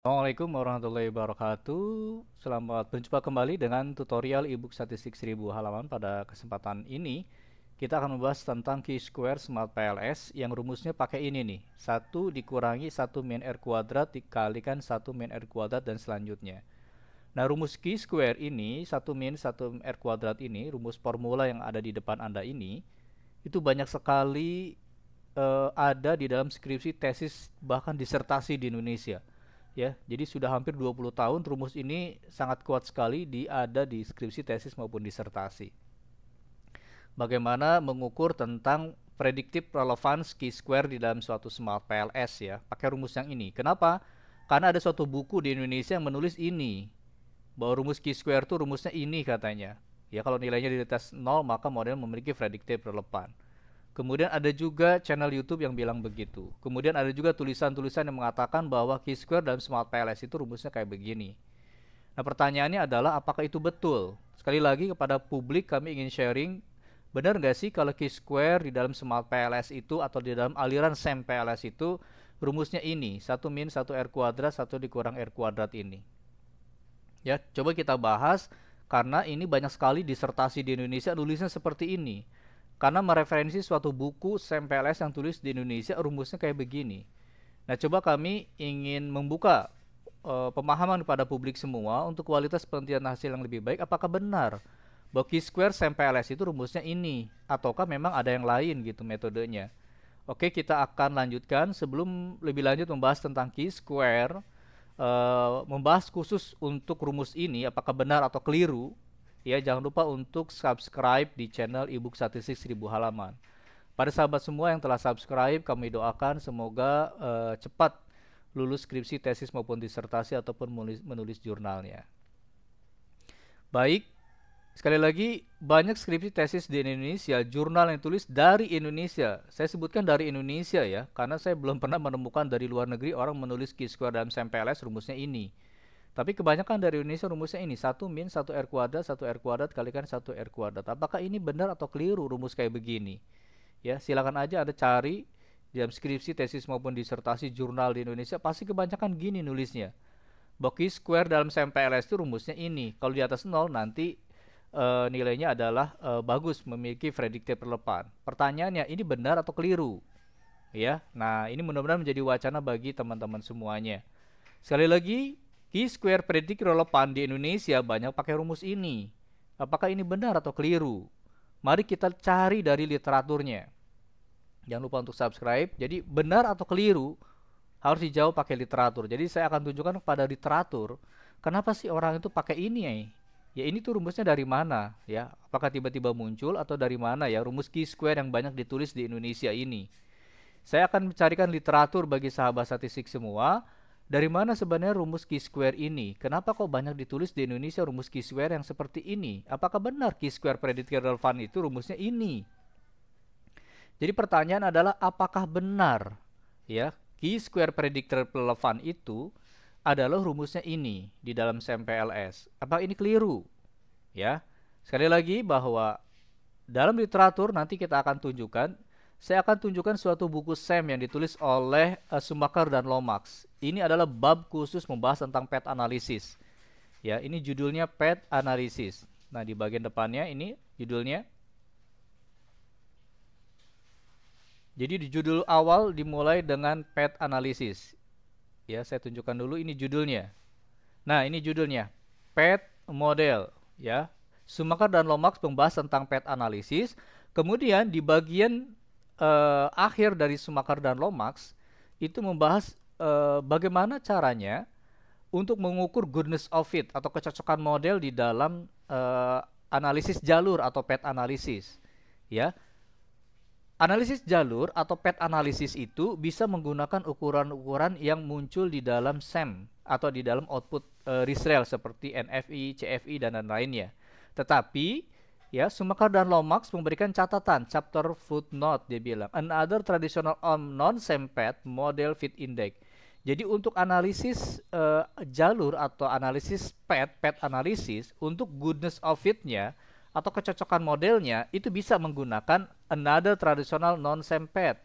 Assalamualaikum warahmatullahi wabarakatuh Selamat berjumpa kembali dengan tutorial ebook statistik 1000 halaman Pada kesempatan ini kita akan membahas tentang Q-square smart PLS Yang rumusnya pakai ini nih 1 dikurangi 1 min R kuadrat dikalikan 1 min R kuadrat dan selanjutnya Nah rumus Q-square ini 1 min 1 R kuadrat ini Rumus formula yang ada di depan Anda ini Itu banyak sekali uh, ada di dalam skripsi, tesis, bahkan disertasi di Indonesia ya. Jadi sudah hampir 20 tahun rumus ini sangat kuat sekali di ada di skripsi, tesis maupun disertasi. Bagaimana mengukur tentang prediktif relevance key square di dalam suatu smart PLS ya, pakai rumus yang ini. Kenapa? Karena ada suatu buku di Indonesia yang menulis ini bahwa rumus key square itu rumusnya ini katanya. Ya kalau nilainya di atas 0 maka model memiliki prediktif relevan. Kemudian ada juga channel YouTube yang bilang begitu. Kemudian ada juga tulisan-tulisan yang mengatakan bahwa key square dalam smart PLS itu rumusnya kayak begini. Nah, pertanyaannya adalah apakah itu betul? Sekali lagi kepada publik kami ingin sharing, benar nggak sih kalau key square di dalam smart PLS itu atau di dalam aliran SEM PLS itu rumusnya ini, satu min satu R kuadrat satu dikurang R kuadrat ini. Ya, coba kita bahas karena ini banyak sekali disertasi di Indonesia tulisnya seperti ini karena mereferensi suatu buku SMPLS yang tulis di Indonesia rumusnya kayak begini. Nah, coba kami ingin membuka e, pemahaman kepada publik semua untuk kualitas penelitian hasil yang lebih baik apakah benar bahwa Q-square SMPLS itu rumusnya ini ataukah memang ada yang lain gitu metodenya. Oke, kita akan lanjutkan sebelum lebih lanjut membahas tentang Q-square Uh, membahas khusus untuk rumus ini apakah benar atau keliru Ya, jangan lupa untuk subscribe di channel ebook statistik 1000 halaman. Pada sahabat semua yang telah subscribe, kami doakan semoga uh, cepat lulus skripsi, tesis maupun disertasi ataupun menulis, menulis jurnalnya. Baik, sekali lagi banyak skripsi tesis di Indonesia, jurnal yang tulis dari Indonesia. Saya sebutkan dari Indonesia ya, karena saya belum pernah menemukan dari luar negeri orang menulis Q-square dalam SMPLS rumusnya ini. Tapi kebanyakan dari Indonesia rumusnya ini satu min satu R kuadrat satu R kuadrat kalikan satu R kuadrat. Apakah ini benar atau keliru rumus kayak begini? Ya, silakan aja Anda cari di dalam skripsi, tesis maupun disertasi jurnal di Indonesia pasti kebanyakan gini nulisnya. Boki square dalam SMPLS itu rumusnya ini. Kalau di atas nol nanti e, nilainya adalah e, bagus, memiliki prediktor perlepan Pertanyaannya, ini benar atau keliru? Ya. Nah, ini benar-benar menjadi wacana bagi teman-teman semuanya. Sekali lagi, Chi-square predik relevan di Indonesia banyak pakai rumus ini. Apakah ini benar atau keliru? Mari kita cari dari literaturnya. Jangan lupa untuk subscribe. Jadi benar atau keliru harus dijawab pakai literatur. Jadi saya akan tunjukkan kepada literatur kenapa sih orang itu pakai ini ya? Ya ini tuh rumusnya dari mana ya? Apakah tiba-tiba muncul atau dari mana ya rumus Chi-square yang banyak ditulis di Indonesia ini? Saya akan mencarikan literatur bagi sahabat statistik semua dari mana sebenarnya rumus chi square ini? Kenapa kok banyak ditulis di Indonesia rumus chi square yang seperti ini? Apakah benar chi square prediktor relevan itu rumusnya ini? Jadi pertanyaan adalah apakah benar ya chi square prediktor relevan itu adalah rumusnya ini di dalam SMPLS? Apa ini keliru? Ya. Sekali lagi bahwa dalam literatur nanti kita akan tunjukkan saya akan tunjukkan suatu buku SEM yang ditulis oleh uh, Sumaker dan Lomax. Ini adalah bab khusus membahas tentang PET analisis. Ya, ini judulnya PET analisis. Nah, di bagian depannya ini judulnya. Jadi di judul awal dimulai dengan PET analisis. Ya, saya tunjukkan dulu ini judulnya. Nah, ini judulnya PET model, ya. Sumaker dan Lomax membahas tentang PET analisis. Kemudian di bagian uh, akhir dari Sumakar dan Lomax itu membahas uh, bagaimana caranya untuk mengukur goodness of fit atau kecocokan model di dalam uh, analisis jalur atau pet analisis ya Analisis jalur atau PET analisis itu bisa menggunakan ukuran-ukuran yang muncul di dalam SEM atau di dalam output uh, seperti NFI, CFI dan lain-lainnya. Tetapi ya Sumaker dan Lomax memberikan catatan chapter footnote dia bilang another traditional on non sempet model fit index jadi untuk analisis uh, jalur atau analisis pet pet analisis untuk goodness of fitnya atau kecocokan modelnya itu bisa menggunakan another traditional non sempet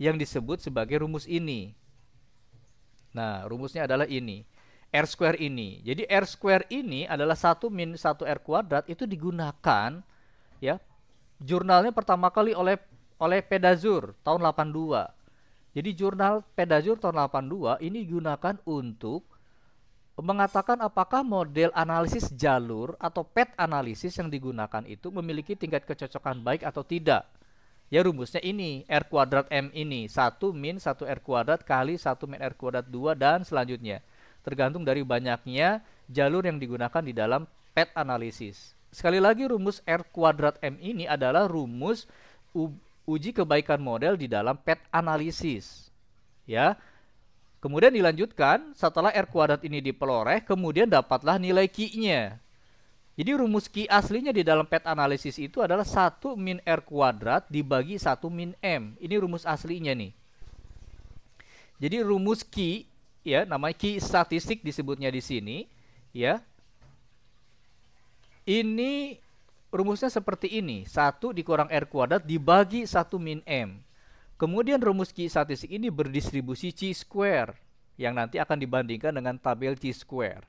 yang disebut sebagai rumus ini nah rumusnya adalah ini R square ini. Jadi R square ini adalah 1 min 1 R kuadrat itu digunakan ya jurnalnya pertama kali oleh oleh Pedazur tahun 82. Jadi jurnal Pedazur tahun 82 ini digunakan untuk mengatakan apakah model analisis jalur atau PET analisis yang digunakan itu memiliki tingkat kecocokan baik atau tidak. Ya rumusnya ini R kuadrat M ini 1 min 1 R kuadrat kali 1 min R kuadrat 2 dan selanjutnya tergantung dari banyaknya jalur yang digunakan di dalam PET analisis. Sekali lagi rumus R kuadrat M ini adalah rumus uji kebaikan model di dalam PET analisis. Ya. Kemudian dilanjutkan setelah R kuadrat ini diperoleh, kemudian dapatlah nilai Q-nya. Jadi rumus Q aslinya di dalam PET analisis itu adalah 1 min R kuadrat dibagi 1 min M. Ini rumus aslinya nih. Jadi rumus Q ya namanya key statistik disebutnya di sini ya ini rumusnya seperti ini satu dikurang r kuadrat dibagi satu min m kemudian rumus key statistik ini berdistribusi chi square yang nanti akan dibandingkan dengan tabel chi square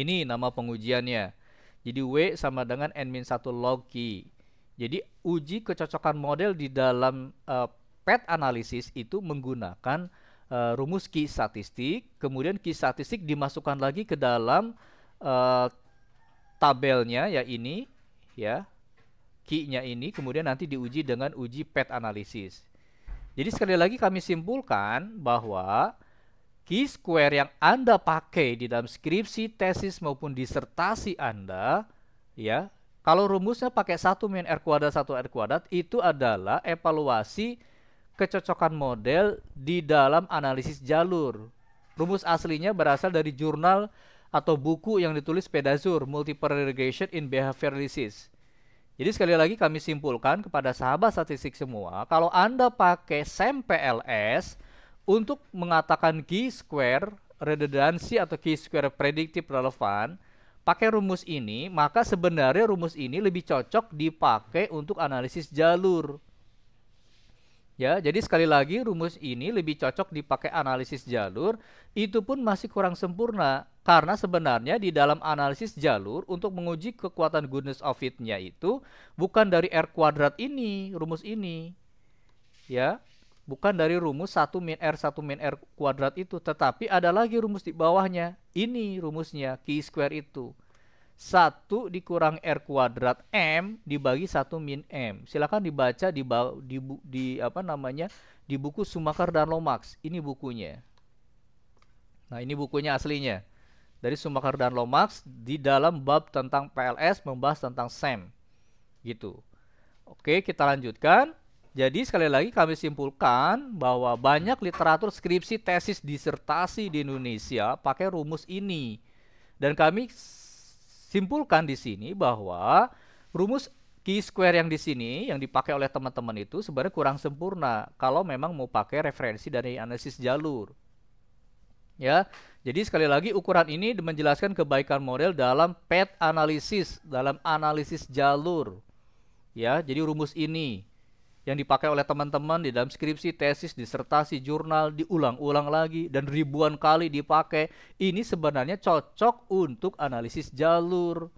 ini nama pengujiannya jadi W sama dengan n min satu log chi. Jadi uji kecocokan model di dalam uh, PET analisis itu menggunakan uh, rumus key statistik, kemudian key statistik dimasukkan lagi ke dalam uh, tabelnya ya ini ya key-nya ini kemudian nanti diuji dengan uji PET analisis. Jadi sekali lagi kami simpulkan bahwa key square yang Anda pakai di dalam skripsi, tesis maupun disertasi Anda ya kalau rumusnya pakai 1 min R kuadrat 1 R kuadrat itu adalah evaluasi kecocokan model di dalam analisis jalur. Rumus aslinya berasal dari jurnal atau buku yang ditulis Pedazur, Multiple Regression in Analysis. Jadi sekali lagi kami simpulkan kepada sahabat statistik semua, kalau Anda pakai SEM PLS untuk mengatakan G-square redundancy atau G-square predictive relevan, pakai rumus ini, maka sebenarnya rumus ini lebih cocok dipakai untuk analisis jalur Ya, jadi sekali lagi rumus ini lebih cocok dipakai analisis jalur, itu pun masih kurang sempurna karena sebenarnya di dalam analisis jalur untuk menguji kekuatan goodness of fit-nya itu bukan dari R kuadrat ini, rumus ini. Ya, bukan dari rumus 1 min R 1 min R kuadrat itu, tetapi ada lagi rumus di bawahnya. Ini rumusnya, chi square itu. 1 dikurang R kuadrat M dibagi 1 min M. Silahkan dibaca di, di, di apa namanya di buku Sumakar dan Lomax. Ini bukunya. Nah, ini bukunya aslinya. Dari Sumakar dan Lomax di dalam bab tentang PLS membahas tentang SEM. Gitu. Oke, kita lanjutkan. Jadi sekali lagi kami simpulkan bahwa banyak literatur skripsi, tesis, disertasi di Indonesia pakai rumus ini. Dan kami simpulkan di sini bahwa rumus key square yang di sini yang dipakai oleh teman-teman itu sebenarnya kurang sempurna kalau memang mau pakai referensi dari analisis jalur. Ya. Jadi sekali lagi ukuran ini menjelaskan kebaikan model dalam pet analisis, dalam analisis jalur. Ya, jadi rumus ini yang dipakai oleh teman-teman di dalam skripsi, tesis, disertasi, jurnal, diulang-ulang lagi dan ribuan kali dipakai. Ini sebenarnya cocok untuk analisis jalur.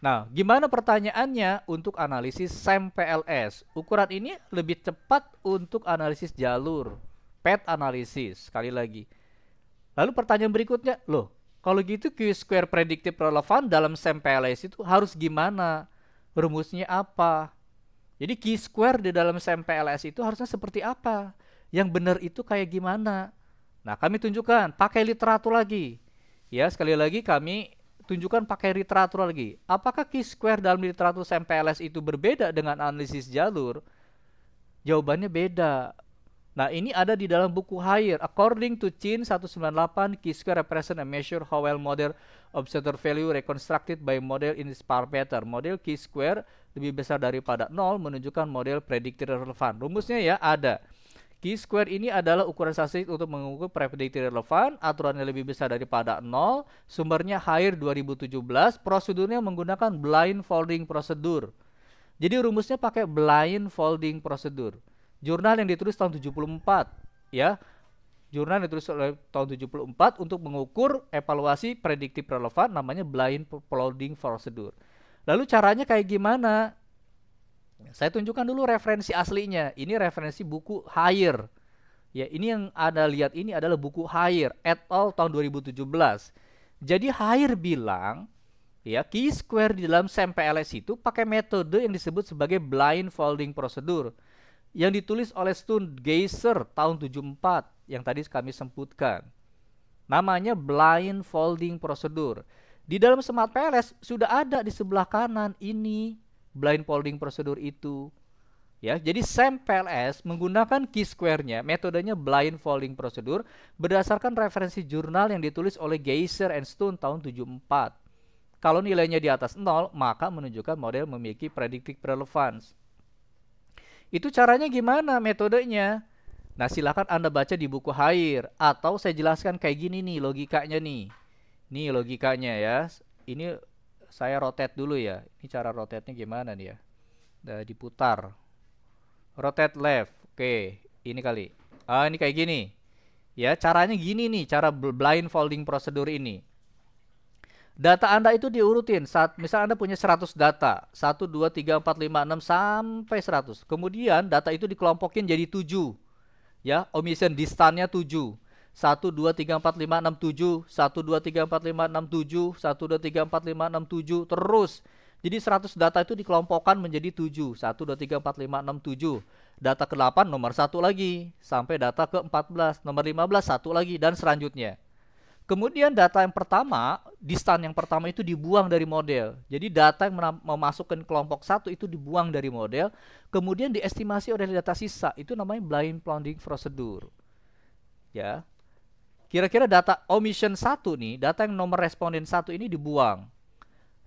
Nah, gimana pertanyaannya untuk analisis SEM PLS? Ukuran ini lebih cepat untuk analisis jalur, PET analisis, sekali lagi. Lalu pertanyaan berikutnya, loh, kalau gitu Q square predictive relevan dalam SEM PLS itu harus gimana? Rumusnya apa? Jadi key square di dalam SMPLS itu harusnya seperti apa? Yang benar itu kayak gimana? Nah, kami tunjukkan pakai literatur lagi. Ya, sekali lagi kami tunjukkan pakai literatur lagi. Apakah key square dalam literatur SMPLS itu berbeda dengan analisis jalur? Jawabannya beda. Nah, ini ada di dalam buku Hire. According to Chin 198, key square represent a measure how well model observer value reconstructed by model in this parameter. Model key square lebih besar daripada 0 menunjukkan model prediktor relevan. Rumusnya ya ada. Key square ini adalah ukuran statistik untuk mengukur prediktif relevan, aturannya lebih besar daripada 0, sumbernya hire 2017, prosedurnya menggunakan blind folding prosedur. Jadi rumusnya pakai blind folding prosedur. Jurnal yang ditulis tahun 74, ya. Jurnal yang ditulis tahun 74 untuk mengukur evaluasi prediktif relevan namanya blind folding prosedur. Lalu caranya kayak gimana? Saya tunjukkan dulu referensi aslinya. Ini referensi buku Higher. Ya, ini yang Anda lihat ini adalah buku Higher et al tahun 2017. Jadi Higher bilang ya key square di dalam SEM PLS itu pakai metode yang disebut sebagai blindfolding prosedur yang ditulis oleh Geiser tahun 74 yang tadi kami sebutkan. Namanya blindfolding folding prosedur di dalam Smart PLS sudah ada di sebelah kanan ini blindfolding prosedur itu. Ya, jadi SAM PLS menggunakan key square-nya, metodenya blindfolding prosedur berdasarkan referensi jurnal yang ditulis oleh Geiser and Stone tahun 74. Kalau nilainya di atas 0, maka menunjukkan model memiliki predictive relevance. Itu caranya gimana metodenya? Nah, silakan Anda baca di buku Hair atau saya jelaskan kayak gini nih logikanya nih. Nih logikanya ya. Ini saya rotate dulu ya. Ini cara rotate-nya gimana nih ya? Udah diputar. Rotate left. Oke, ini kali. Ah, ini kayak gini. Ya, caranya gini nih, cara blindfolding prosedur ini. Data Anda itu diurutin. Saat misal Anda punya 100 data, 1 2 3 4 5 6 sampai 100. Kemudian data itu dikelompokin jadi 7. Ya, omission distance-nya 7 1 2 3 4 5 6 7 1 2 3 4 5 6 7 1 2 3 4 5 6 7 terus. Jadi 100 data itu dikelompokkan menjadi 7 1 2 3 4 5 6 7. Data ke-8 nomor 1 lagi sampai data ke-14 nomor 15 satu lagi dan selanjutnya. Kemudian data yang pertama, distan yang pertama itu dibuang dari model. Jadi data yang memasukkan kelompok satu itu dibuang dari model, kemudian diestimasi oleh data sisa. Itu namanya blind plotting procedure. Ya, Kira-kira data omission 1 nih, data yang nomor responden 1 ini dibuang.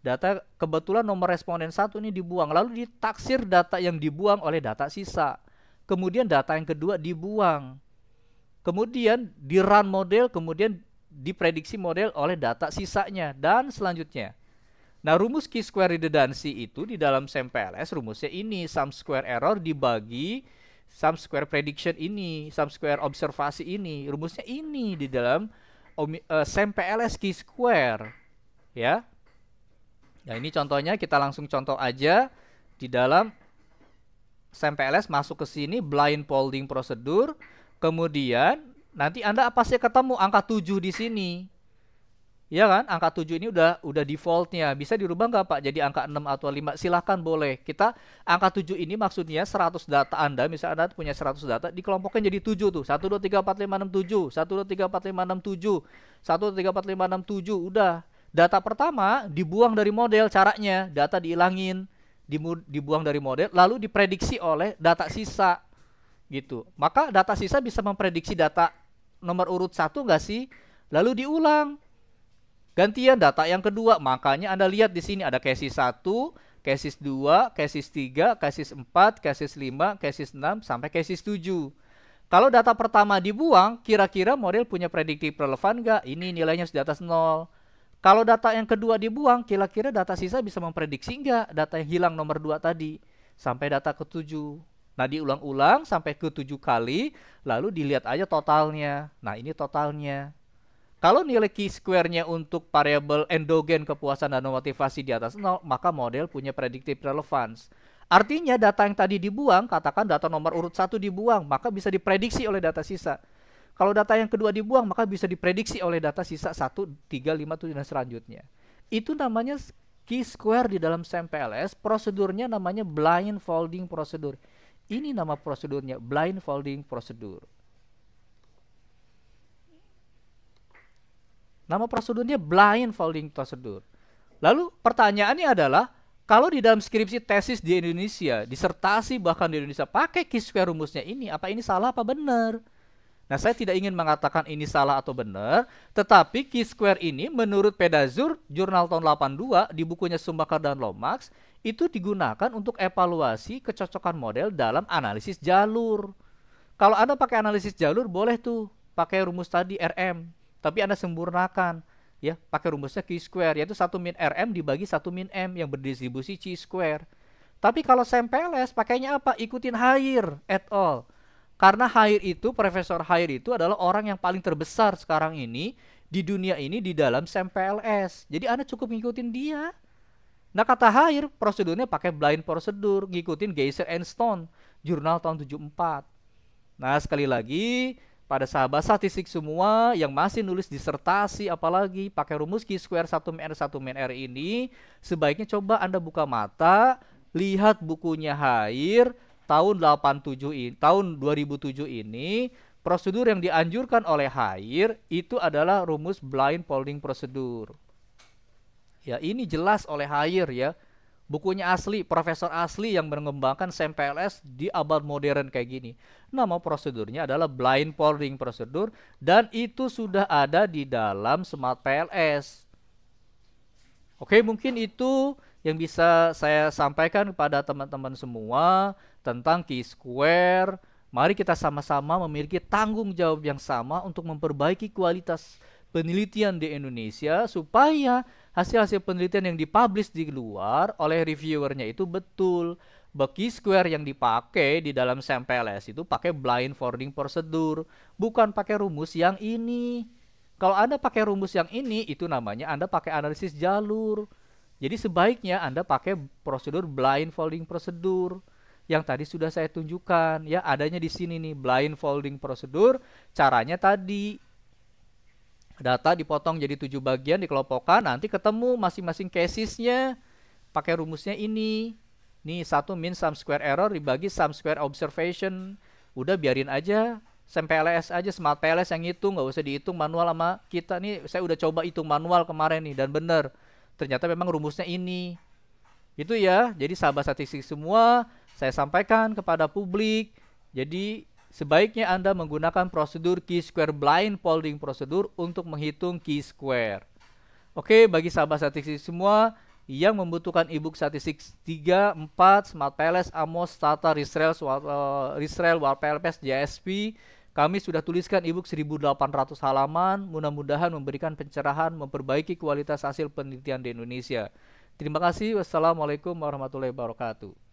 Data kebetulan nomor responden 1 ini dibuang, lalu ditaksir data yang dibuang oleh data sisa. Kemudian data yang kedua dibuang. Kemudian di run model, kemudian diprediksi model oleh data sisanya dan selanjutnya. Nah, rumus key square redundancy itu di dalam sempls rumusnya ini sum square error dibagi sum square prediction ini, sum square observasi ini, rumusnya ini di dalam uh, PLS key square. Ya. Nah, ini contohnya kita langsung contoh aja di dalam SEM PLS masuk ke sini blindfolding prosedur, kemudian nanti Anda apa sih ketemu angka 7 di sini. Ya kan? Angka 7 ini udah udah defaultnya. Bisa dirubah nggak Pak jadi angka 6 atau 5? Silahkan boleh. Kita angka 7 ini maksudnya 100 data Anda, misal Anda punya 100 data, dikelompokkan jadi 7 tuh. 1, 2, 3, 4, 5, 6, 7. 1, 2, 3, 4, 5, 6, 7. 1, 2, 3, 4, 5, 6, 7. Udah. Data pertama dibuang dari model caranya. Data diilangin, dibuang dari model, lalu diprediksi oleh data sisa. Gitu. Maka data sisa bisa memprediksi data nomor urut 1 nggak sih? Lalu diulang Gantian data yang kedua, makanya Anda lihat di sini ada kasus 1, kasus 2, kasus 3, kasus 4, kasus 5, kasus 6, sampai kasus 7. Kalau data pertama dibuang, kira-kira model punya prediktif relevan nggak? Ini nilainya sudah atas 0. Kalau data yang kedua dibuang, kira-kira data sisa bisa memprediksi nggak data yang hilang nomor 2 tadi? Sampai data ke-7. Nah, diulang-ulang sampai ke-7 kali, lalu dilihat aja totalnya. Nah, ini totalnya. Kalau nilai key square nya untuk variabel endogen kepuasan dan motivasi di atas 0, maka model punya predictive relevance. Artinya data yang tadi dibuang, katakan data nomor urut satu dibuang, maka bisa diprediksi oleh data sisa. Kalau data yang kedua dibuang, maka bisa diprediksi oleh data sisa 1, 3, 5, 7, dan selanjutnya. Itu namanya key square di dalam SAM prosedurnya namanya blind folding prosedur. Ini nama prosedurnya, blind folding prosedur. Nama prosedurnya blind folding procedure. Lalu pertanyaannya adalah, kalau di dalam skripsi tesis di Indonesia, disertasi bahkan di Indonesia pakai key square rumusnya ini, apa ini salah apa benar? Nah, saya tidak ingin mengatakan ini salah atau benar, tetapi key square ini menurut Pedazur jurnal tahun 82 di bukunya Sumbakar dan Lomax itu digunakan untuk evaluasi kecocokan model dalam analisis jalur. Kalau Anda pakai analisis jalur boleh tuh pakai rumus tadi RM tapi Anda sempurnakan ya pakai rumusnya Q square yaitu 1 min RM dibagi 1 min M yang berdistribusi chi square. Tapi kalau Sam pakainya apa? Ikutin Hair at all. Karena Hair itu Profesor Hair itu adalah orang yang paling terbesar sekarang ini di dunia ini di dalam Sam Jadi Anda cukup ngikutin dia. Nah kata Hair prosedurnya pakai blind prosedur ngikutin Geiser and Stone jurnal tahun 74. Nah sekali lagi pada sahabat statistik semua yang masih nulis disertasi apalagi pakai rumus ki square 1 r 1 min R ini sebaiknya coba Anda buka mata lihat bukunya Hair tahun 87 ini tahun 2007 ini prosedur yang dianjurkan oleh Hair itu adalah rumus blind folding prosedur. Ya, ini jelas oleh Hair ya bukunya asli, profesor asli yang mengembangkan SMPLS di abad modern kayak gini. Nama prosedurnya adalah blind polling prosedur dan itu sudah ada di dalam smart PLS. Oke, mungkin itu yang bisa saya sampaikan kepada teman-teman semua tentang key square Mari kita sama-sama memiliki tanggung jawab yang sama untuk memperbaiki kualitas penelitian di Indonesia supaya hasil-hasil penelitian yang dipublish di luar oleh reviewernya itu betul. Bucky square yang dipakai di dalam SMPLS itu pakai blind forwarding prosedur, bukan pakai rumus yang ini. Kalau Anda pakai rumus yang ini, itu namanya Anda pakai analisis jalur. Jadi sebaiknya Anda pakai prosedur blind folding prosedur yang tadi sudah saya tunjukkan ya adanya di sini nih blind folding prosedur caranya tadi data dipotong jadi tujuh bagian dikelompokkan nanti ketemu masing-masing casesnya pakai rumusnya ini nih satu min sum square error dibagi sum square observation udah biarin aja SMPLS aja smart PLS yang ngitung nggak usah dihitung manual sama kita nih saya udah coba hitung manual kemarin nih dan bener ternyata memang rumusnya ini itu ya jadi sahabat statistik semua saya sampaikan kepada publik jadi Sebaiknya Anda menggunakan prosedur key square blind folding prosedur untuk menghitung key square Oke, bagi sahabat statistik semua yang membutuhkan ebook statistik 3, 4, Smart Palace, Amos, Tata, Risrel, uh, eh, Risrel, Warpelpes, JSP, kami sudah tuliskan ebook 1800 halaman, mudah-mudahan memberikan pencerahan memperbaiki kualitas hasil penelitian di Indonesia. Terima kasih. Wassalamualaikum warahmatullahi wabarakatuh.